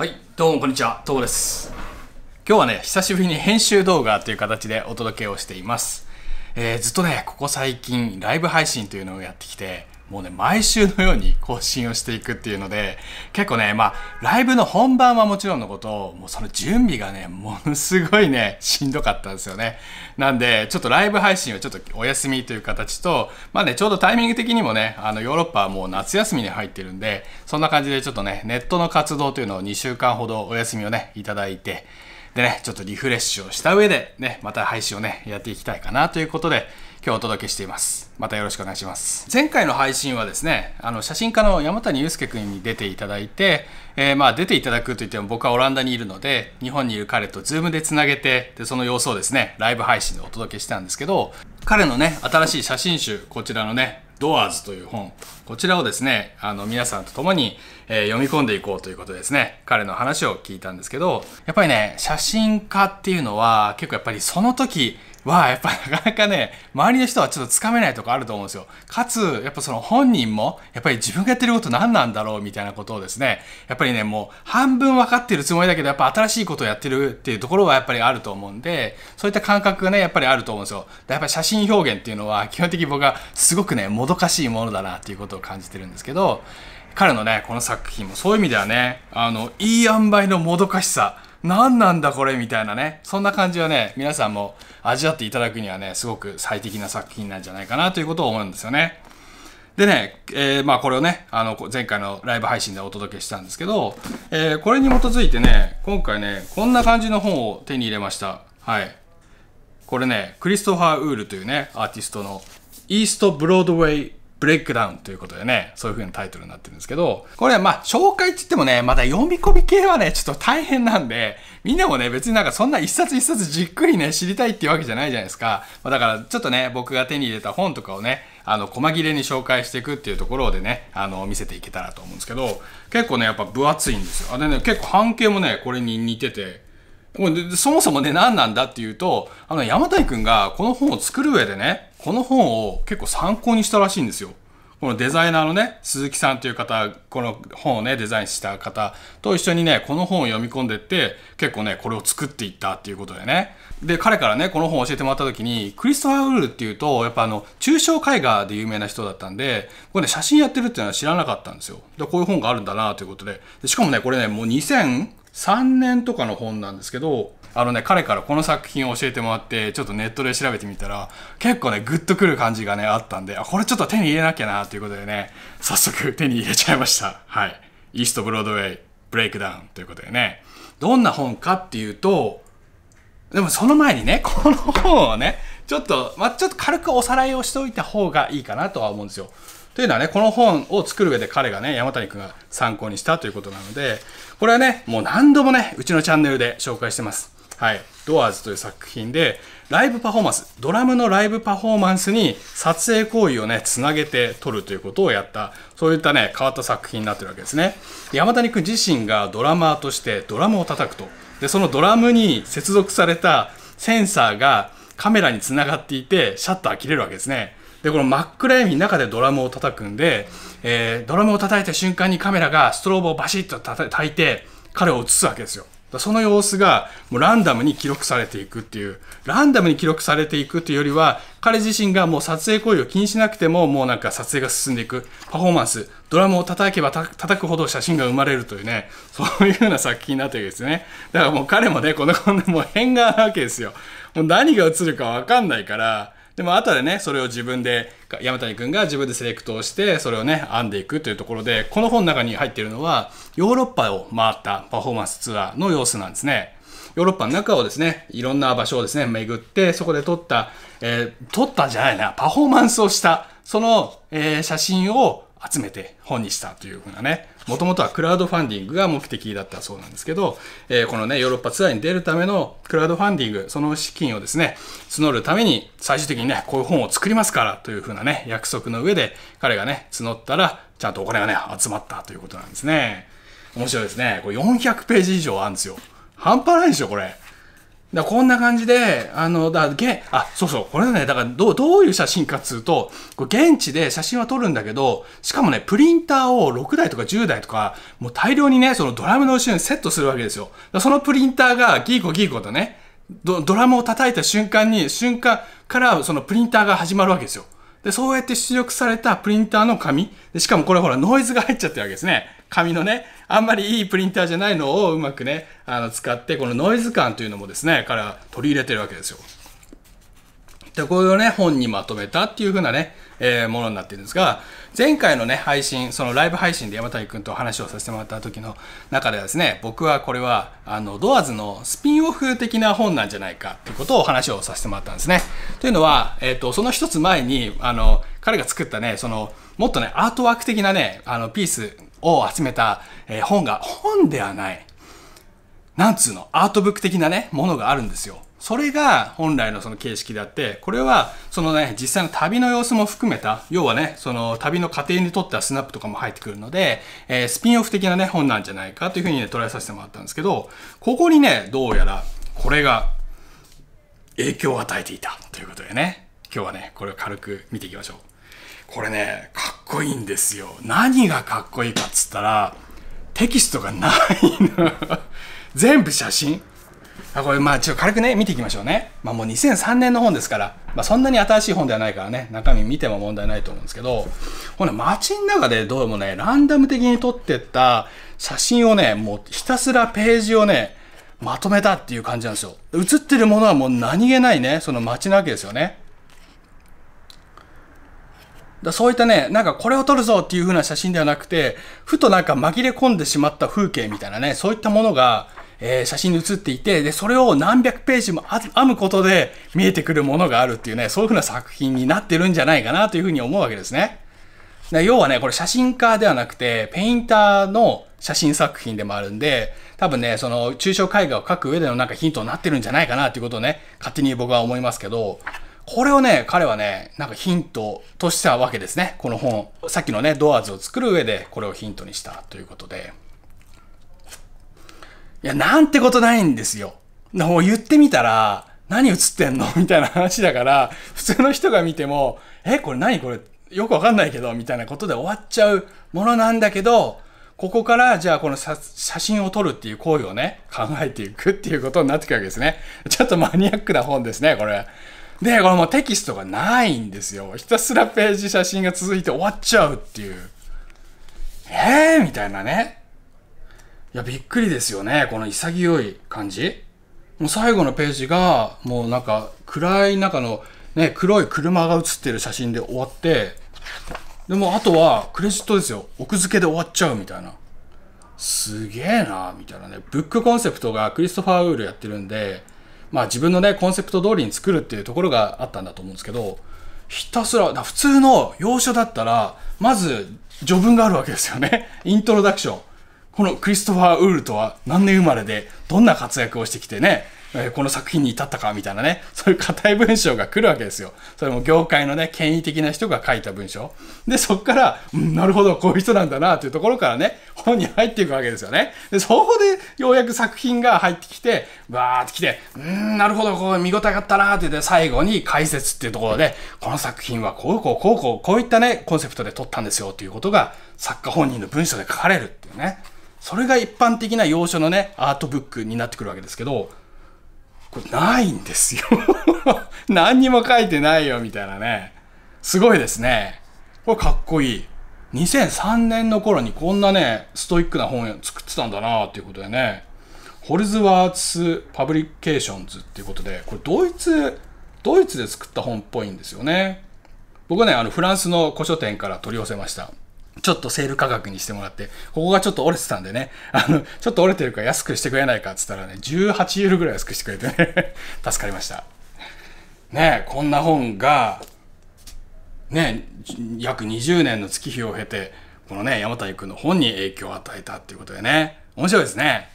はい、どうもこんにちは、ともです。今日はね、久しぶりに編集動画という形でお届けをしています。えー、ずっとね、ここ最近ライブ配信というのをやってきて、もうね、毎週のように更新をしていくっていうので、結構ね、まあ、ライブの本番はもちろんのこと、もうその準備がね、ものすごいね、しんどかったんですよね。なんで、ちょっとライブ配信はちょっとお休みという形と、まあね、ちょうどタイミング的にもね、あの、ヨーロッパはもう夏休みに入ってるんで、そんな感じでちょっとね、ネットの活動というのを2週間ほどお休みをね、いただいて、でね、ちょっとリフレッシュをした上で、ね、また配信をね、やっていきたいかなということで、今日お届けしています。またよろしくお願いします。前回の配信はですね、あの写真家の山谷祐介君に出ていただいて、えー、まあ出ていただくといっても僕はオランダにいるので、日本にいる彼とズームでつなげて、でその様子をですね、ライブ配信でお届けしたんですけど、彼のね、新しい写真集、こちらのね、ドアーズという本、こちらをですね、あの皆さんと共に、え読み込んでいこうということですね、彼の話を聞いたんですけど、やっぱりね、写真家っていうのは結構やっぱりその時はやっぱなかなかね周りの人はちょっとつかめないとこあると思うんですよかつやっぱその本人もやっぱり自分がやってること何なんだろうみたいなことをですねやっぱりねもう半分分かってるつもりだけどやっぱ新しいことをやってるっていうところはやっぱりあると思うんでそういった感覚がねやっぱりあると思うんですよやっぱり写真表現っていうのは基本的に僕はすごくねもどかしいものだなっていうことを感じてるんですけど彼のねこの作品もそういう意味ではねあのいい塩梅のもどかしさ何なんだこれみたいなねそんな感じはね皆さんも味わっていただくにはねすごく最適な作品なんじゃないかなということを思うんですよねでね、えー、まあこれをねあの前回のライブ配信でお届けしたんですけど、えー、これに基づいてね今回ねこんな感じの本を手に入れましたはいこれねクリストファー・ウールというねアーティストのイースト・ブロードウェイブレイクダウンということでね、そういう風なタイトルになってるんですけど、これはまあ紹介って言ってもね、まだ読み込み系はね、ちょっと大変なんで、みんなもね、別になんかそんな一冊一冊じっくりね、知りたいっていうわけじゃないじゃないですか。まあ、だからちょっとね、僕が手に入れた本とかをね、あの、細切れに紹介していくっていうところでね、あの、見せていけたらと思うんですけど、結構ね、やっぱ分厚いんですよ。あれね、結構半径もね、これに似てて、そもそもね、何なんだっていうと、あの、山谷君がこの本を作る上でね、この本を結構参考にしたらしいんですよ。このデザイナーのね、鈴木さんという方、この本をね、デザインした方と一緒にね、この本を読み込んでって、結構ね、これを作っていったっていうことでね。で、彼からね、この本を教えてもらった時に、クリストファー・ウールっていうと、やっぱあの、抽象絵画で有名な人だったんで、これね、写真やってるっていうのは知らなかったんですよ。で、こういう本があるんだなということで。でしかもね、これね、もう2000、3年とかの本なんですけど、あのね、彼からこの作品を教えてもらって、ちょっとネットで調べてみたら、結構ね、グッとくる感じがね、あったんで、あ、これちょっと手に入れなきゃな、ということでね、早速手に入れちゃいました。はい。イーストブロードウェイ、ブレイクダウンということでね、どんな本かっていうと、でもその前にね、この本をね、ちょっと、まちょっと軽くおさらいをしておいた方がいいかなとは思うんですよ。というのはね、この本を作る上で彼がね、山谷くんが参考にしたということなので、これはね、もう何度もね、うちのチャンネルで紹介してます。はい。ドアーズという作品で、ライブパフォーマンス、ドラムのライブパフォーマンスに撮影行為をね、つなげて撮るということをやった、そういったね、変わった作品になってるわけですね。山谷くん自身がドラマーとしてドラムを叩くと。で、そのドラムに接続されたセンサーがカメラにつながっていて、シャッター切れるわけですね。で、この真っ暗闇の中でドラムを叩くんで、えー、ドラムを叩いた瞬間にカメラがストローブをバシッと叩いて彼を映すわけですよ。その様子がもうランダムに記録されていくっていう、ランダムに記録されていくっていうよりは、彼自身がもう撮影行為を気にしなくても、もうなんか撮影が進んでいく、パフォーマンス、ドラムを叩けば叩くほど写真が生まれるというね、そういうような作品になってるんですね。だからもう彼もね、この、こんなもう変顔なわけですよ。もう何が映るかわかんないから、でも後でね、それを自分で、山谷くんが自分でセレクトをして、それをね、編んでいくというところで、この本の中に入っているのは、ヨーロッパを回ったパフォーマンスツアーの様子なんですね。ヨーロッパの中をですね、いろんな場所をですね、巡って、そこで撮った、えー、撮ったんじゃないな、パフォーマンスをした、その、えー、写真を集めて本にしたというふうなね、もともとはクラウドファンディングが目的だったそうなんですけど、えー、このね、ヨーロッパツアーに出るためのクラウドファンディング、その資金をですね、募るために最終的にね、こういう本を作りますからというふうなね、約束の上で彼がね、募ったら、ちゃんとお金がね、集まったということなんですね。面白いですね。これ400ページ以上あるんですよ。半端ないでしょ、これ。だこんな感じで、あの、だげあ、そうそう、これね、だからどう、どういう写真かっつうと、こ現地で写真は撮るんだけど、しかもね、プリンターを6台とか10台とか、もう大量にね、そのドラムの後ろにセットするわけですよ。そのプリンターがギーコギーコとね、ドドラムを叩いた瞬間に、瞬間からそのプリンターが始まるわけですよ。で、そうやって出力されたプリンターの紙。でしかもこれほら、ノイズが入っちゃってるわけですね。紙のね、あんまりいいプリンターじゃないのをうまくね、あの、使って、このノイズ感というのもですね、から取り入れてるわけですよ。で、これをね、本にまとめたっていう風なね、えー、ものになってるんですが、前回のね、配信、そのライブ配信で山谷君と話をさせてもらった時の中ではですね、僕はこれは、あの、ドアーズのスピンオフ的な本なんじゃないかっていうことを話をさせてもらったんですね。というのは、えっ、ー、と、その一つ前に、あの、彼が作ったね、その、もっとね、アートワーク的なね、あの、ピースを集めた、えー、本が、本ではない、なんつうの、アートブック的なね、ものがあるんですよ。それが本来のその形式であって、これはそのね、実際の旅の様子も含めた、要はね、その旅の過程にとってはスナップとかも入ってくるので、えー、スピンオフ的なね、本なんじゃないかというふうにね、捉えさせてもらったんですけど、ここにね、どうやらこれが影響を与えていたということでね、今日はね、これを軽く見ていきましょう。これねかっこいいんですよ何がかっこいいかっつったらテキストがないの 全部写真あこれまあちょっと軽くね見ていきましょうね、まあ、もう2003年の本ですから、まあ、そんなに新しい本ではないからね中身見ても問題ないと思うんですけどほな街の中でどうもねランダム的に撮ってった写真をねもうひたすらページをねまとめたっていう感じなんですよ写ってるものはもう何気ないねその街なわけですよねだそういったね、なんかこれを撮るぞっていう風な写真ではなくて、ふとなんか紛れ込んでしまった風景みたいなね、そういったものが、えー、写真に写っていて、で、それを何百ページも編むことで見えてくるものがあるっていうね、そういう風な作品になってるんじゃないかなという風に思うわけですね。要はね、これ写真家ではなくて、ペインターの写真作品でもあるんで、多分ね、その、抽象絵画を描く上でのなんかヒントになってるんじゃないかなっていうことをね、勝手に僕は思いますけど、これをね、彼はね、なんかヒントとしたわけですね。この本。さっきのね、ドアーズを作る上で、これをヒントにしたということで。いや、なんてことないんですよ。もう言ってみたら、何映ってんのみたいな話だから、普通の人が見ても、え、これ何これよくわかんないけど、みたいなことで終わっちゃうものなんだけど、ここからじゃあこの写真を撮るっていう行為をね、考えていくっていうことになってくるわけですね。ちょっとマニアックな本ですね、これ。で、これもうテキストがないんですよ。ひたすらページ写真が続いて終わっちゃうっていう。えーみたいなね。いや、びっくりですよね。この潔い感じ。もう最後のページが、もうなんか暗い中のね、黒い車が写ってる写真で終わって、でもあとはクレジットですよ。奥付けで終わっちゃうみたいな。すげえなみたいなね。ブックコンセプトがクリストファー・ウールやってるんで、まあ、自分のねコンセプト通りに作るっていうところがあったんだと思うんですけどひたすら普通の洋書だったらまず序文があるわけですよねイントロダクションこのクリストファー・ウールとは何年生まれでどんな活躍をしてきてねえー、この作品に至ったかみたいなね、そういう硬い文章が来るわけですよ。それも業界のね、権威的な人が書いた文章。で、そこから、うん、なるほど、こういう人なんだな、というところからね、本に入っていくわけですよね。で、そこでようやく作品が入ってきて、わーって来て、うん、なるほど、こう見応えがあったな、って言って、最後に解説っていうところで、この作品はこうこうこうこう、こういったね、コンセプトで撮ったんですよ、ということが、作家本人の文章で書かれるっていうね。それが一般的な要所のね、アートブックになってくるわけですけど、これないんですよ 何にも書いてないよ、みたいなね。すごいですね。これかっこいい。2003年の頃にこんなね、ストイックな本作ってたんだなっていうことでね。ホルズワーツ・パブリケーションズっていうことで、これドイツ、ドイツで作った本っぽいんですよね。僕はね、あのフランスの古書店から取り寄せました。ちょっとセール価格にしてもらって、ここがちょっと折れてたんでね、あの、ちょっと折れてるから安くしてくれないかって言ったらね、18ユーロぐらい安くしてくれてね、助かりました。ねこんな本が、ね約20年の月日を経て、このね、山谷くんの本に影響を与えたっていうことでね、面白いですね。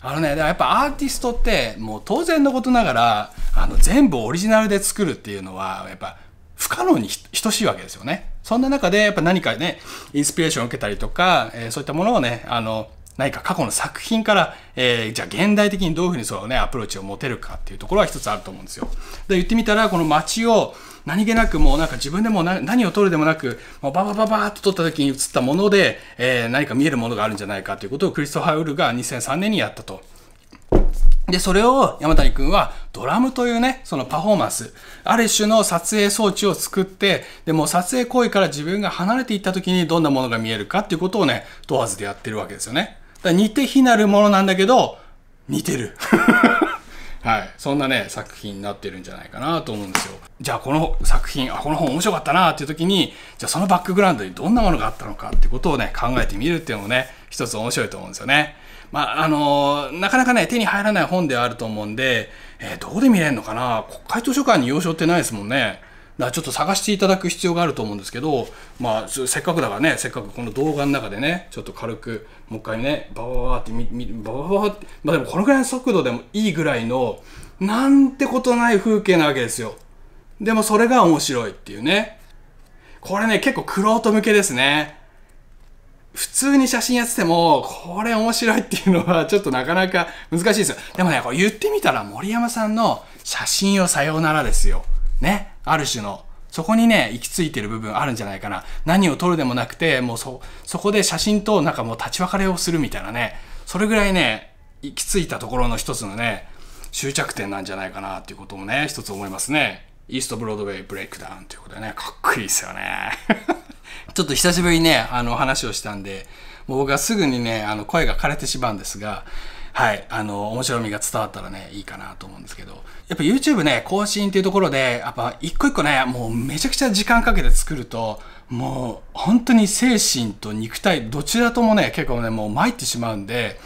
あのね、やっぱアーティストって、もう当然のことながら、あの、全部オリジナルで作るっていうのは、やっぱ不可能に等しいわけですよね。そんな中で、やっぱ何かね、インスピレーションを受けたりとか、えー、そういったものをね、あの、何か過去の作品から、えー、じゃあ現代的にどういうふうにそのね、アプローチを持てるかっていうところは一つあると思うんですよ。で、言ってみたら、この街を何気なくもうなんか自分でも何を撮るでもなく、もうババババーっと撮った時に映ったもので、えー、何か見えるものがあるんじゃないかということをクリストファウルが2003年にやったと。で、それを山谷くんはドラムというね、そのパフォーマンス、ある種の撮影装置を作って、でも撮影行為から自分が離れていった時にどんなものが見えるかっていうことをね、問わずでやってるわけですよね。だから似て非なるものなんだけど、似てる。はい、そんなね作品になってるんじゃないかなと思うんですよじゃあこの作品あこの本面白かったなっていう時にじゃあそのバックグラウンドにどんなものがあったのかってことをね考えてみるっていうのもね一つ面白いと思うんですよねまああのー、なかなかね手に入らない本ではあると思うんで、えー、どこで見れるのかな国会図書館に要所ってないですもんねだからちょっと探していただく必要があると思うんですけど、まあ、せっかくだからね、せっかくこの動画の中でね、ちょっと軽く、もう一回ね、バババってみ、みバババって、まあでもこのぐらいの速度でもいいぐらいの、なんてことない風景なわけですよ。でもそれが面白いっていうね。これね、結構くろー向けですね。普通に写真やってても、これ面白いっていうのはちょっとなかなか難しいですよ。でもね、こう言ってみたら森山さんの写真をさようならですよ。ね、ある種の。そこにね、行き着いてる部分あるんじゃないかな。何を撮るでもなくて、もうそ、そこで写真となんかもう立ち別れをするみたいなね、それぐらいね、行き着いたところの一つのね、終着点なんじゃないかなっていうこともね、一つ思いますね。イーストブロードウェイブレイクダウンということでね、かっこいいですよね。ちょっと久しぶりにね、あの話をしたんで、もう僕はすぐにね、あの声が枯れてしまうんですが、はい、あの、面白みが伝わったらね、いいかなと思うんですけど、やっぱ YouTube ね、更新っていうところで、やっぱ一個一個ね、もうめちゃくちゃ時間かけて作ると、もう本当に精神と肉体、どちらともね、結構ね、もう参ってしまうんで、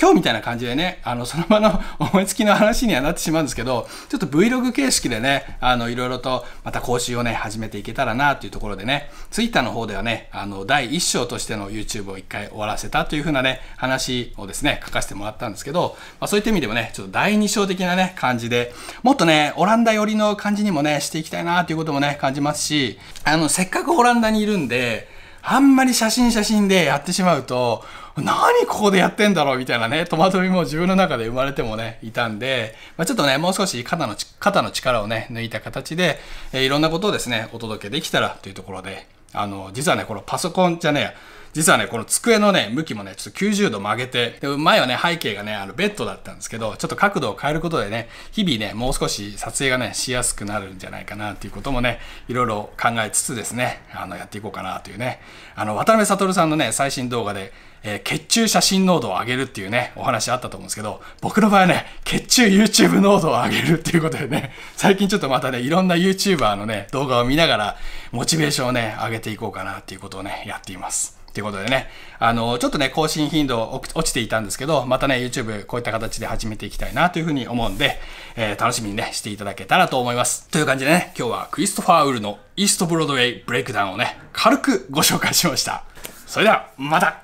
今日みたいな感じでね、あの、その場の 思いつきの話にはなってしまうんですけど、ちょっと Vlog 形式でね、あの、いろいろとまた講習をね、始めていけたらなというところでね、Twitter の方ではね、あの、第1章としての YouTube を一回終わらせたというふうなね、話をですね、書かせてもらったんですけど、まあ、そういった意味でもね、ちょっと第2章的なね、感じで、もっとね、オランダ寄りの感じにもね、していきたいなということもね、感じますし、あの、せっかくオランダにいるんで、あんまり写真写真でやってしまうと、何ここでやってんだろうみたいなね、戸惑いも自分の中で生まれてもね、いたんで、まあ、ちょっとね、もう少し肩の肩の力をね、抜いた形で、えー、いろんなことをですね、お届けできたらというところで、あの、実はね、このパソコンじゃねえ実はね、この机のね、向きもね、ちょっと90度曲げて、で前はね、背景がね、あの、ベッドだったんですけど、ちょっと角度を変えることでね、日々ね、もう少し撮影がね、しやすくなるんじゃないかなっていうこともね、いろいろ考えつつですね、あの、やっていこうかなというね、あの、渡辺悟さんのね、最新動画で、えー、血中写真濃度を上げるっていうね、お話あったと思うんですけど、僕の場合はね、血中 YouTube 濃度を上げるっていうことでね、最近ちょっとまたね、いろんな YouTuber のね、動画を見ながら、モチベーションをね、上げていこうかなっていうことをね、やっています。ということでね、あの、ちょっとね、更新頻度落ちていたんですけど、またね、YouTube こういった形で始めていきたいなというふうに思うんで、えー、楽しみにね、していただけたらと思います。という感じでね、今日はクリストファー・ウルのイーストブロードウェイブレイクダウンをね、軽くご紹介しました。それでは、また